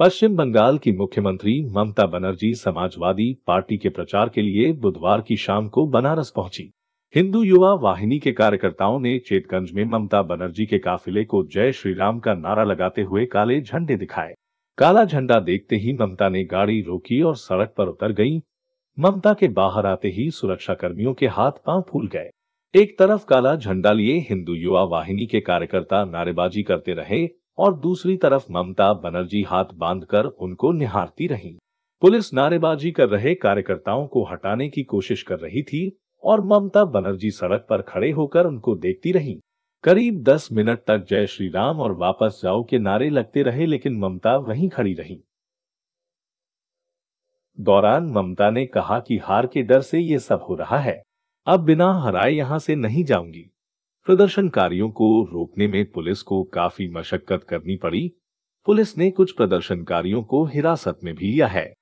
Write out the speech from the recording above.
पश्चिम बंगाल की मुख्यमंत्री ममता बनर्जी समाजवादी पार्टी के प्रचार के लिए बुधवार की शाम को बनारस पहुंची हिंदू युवा वाहिनी के कार्यकर्ताओं ने चेतगंज में ममता बनर्जी के काफिले को जय श्री राम का नारा लगाते हुए काले झंडे दिखाए काला झंडा देखते ही ममता ने गाड़ी रोकी और सड़क पर उतर गई ममता के बाहर आते ही सुरक्षा कर्मियों के हाथ पांव फूल गए एक तरफ काला झंडा लिए हिंदू युवा वाहिनी के कार्यकर्ता नारेबाजी करते रहे और दूसरी तरफ ममता बनर्जी हाथ बांधकर उनको निहारती रहीं। पुलिस नारेबाजी कर रहे कार्यकर्ताओं को हटाने की कोशिश कर रही थी और ममता बनर्जी सड़क पर खड़े होकर उनको देखती रही करीब दस मिनट तक जय श्री राम और वापस जाओ के नारे लगते रहे लेकिन ममता वहीं खड़ी रही दौरान ममता ने कहा कि हार के डर से ये सब हो रहा है अब बिना हराए यहां से नहीं जाऊंगी प्रदर्शनकारियों को रोकने में पुलिस को काफी मशक्कत करनी पड़ी पुलिस ने कुछ प्रदर्शनकारियों को हिरासत में भी लिया है